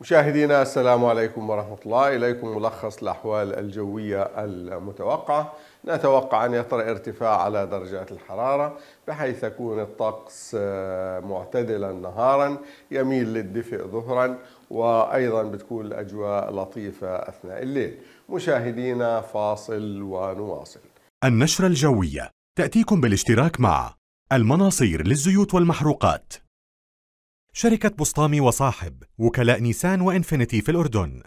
مشاهدينا السلام عليكم ورحمة الله إليكم ملخص الأحوال الجوية المتوقعة نتوقع أن يطرأ ارتفاع على درجات الحرارة بحيث يكون الطقس آه، معتدلا نهارا يميل للدفء ظهرا وأيضا بتكون الأجواء لطيفة أثناء الليل مشاهدينا فاصل ونواصل النشرة الجوية تأتيكم بالاشتراك مع المناصير للزيوت والمحروقات شركة بسطامي وصاحب وكلاء نيسان وإنفينيتي في الأردن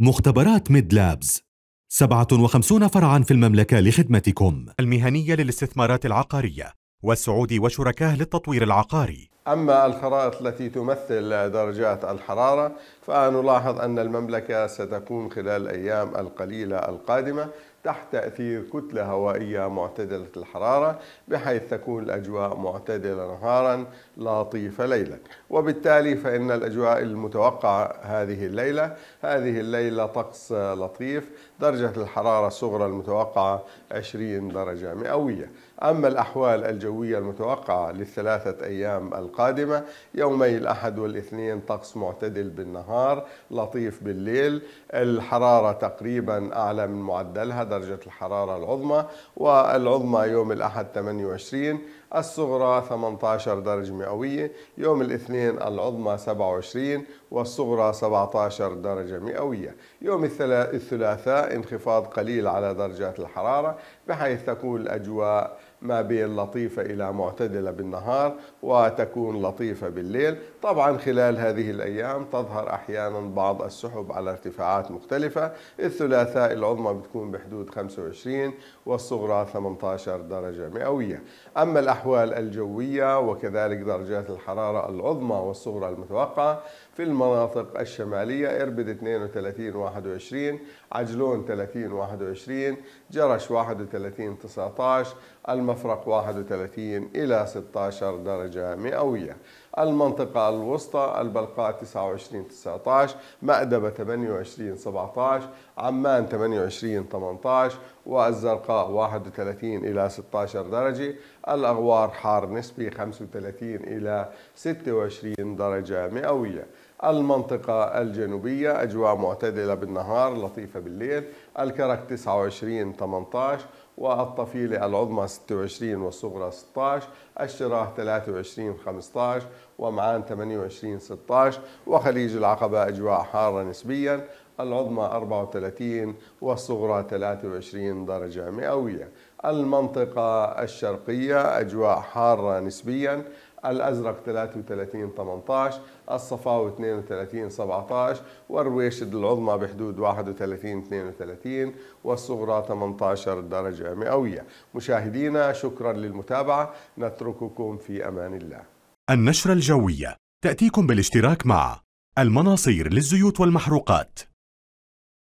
مختبرات ميد لابز 57 فرعا في المملكة لخدمتكم المهنية للاستثمارات العقارية والسعودي وشركاه للتطوير العقاري أما الخرائط التي تمثل درجات الحرارة فنلاحظ أن المملكة ستكون خلال الأيام القليلة القادمة تحت تأثير كتلة هوائية معتدلة الحرارة بحيث تكون الأجواء معتدلة نهارا لطيفة ليلا وبالتالي فإن الأجواء المتوقعة هذه الليلة هذه الليلة طقس لطيف درجة الحرارة الصغرى المتوقعة 20 درجة مئوية أما الأحوال الجوية المتوقعة للثلاثة أيام القادمة يومي الأحد والاثنين طقس معتدل بالنهار لطيف بالليل الحرارة تقريبا أعلى من معدلها درجة الحرارة العظمى والعظمى يوم الأحد 28 الصغرى 18 درجة مئوية يوم الاثنين العظمى 27 والصغرى 17 درجة مئوية يوم الثلاثاء انخفاض قليل على درجات الحرارة بحيث تكون الأجواء ما بين لطيفة إلى معتدلة بالنهار وتكون لطيفة بالليل طبعا خلال هذه الأيام تظهر أحيانا بعض السحب على ارتفاعات مختلفة الثلاثاء العظمى بتكون بحدود 25 والصغرى 18 درجة مئوية أما الأحوال الأحوال الجوية وكذلك درجات الحرارة العظمى والصغرى المتوقعة في المناطق الشمالية إربد 32 21 عجلون 30 21 جرش 31 19 المفرق 31 إلى 16 درجة مئوية المنطقة الوسطى البلقاء 29 19 مأدبة 28 17 عمان 28 18 والزرقاء 31 إلى 16 درجة الأغوار حار نسبي 35 إلى 26 درجة مئوية المنطقة الجنوبية أجواء معتدلة بالنهار لطيفة بالليل الكرك 29 18 والطفيلة العظمى 26 والصغرى 16 الشراح 23 15 ومعان 28 16 وخليج العقبة أجواء حارة نسبيا العظمى 34 والصغرى 23 درجة مئوية المنطقة الشرقية أجواء حارة نسبيا الازرق 33 18 الصفاوي 32 17 والرويشد العظمى بحدود 31 32 والصغرى 18 درجه مئويه مشاهدينا شكرا للمتابعه نترككم في امان الله النشره الجويه تاتيكم بالاشتراك مع المناصير للزيوت والمحروقات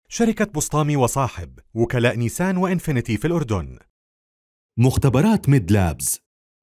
شركة بسطامي وصاحب وكلاء نيسان وإنفينيتي في الأردن مختبرات ميد لابز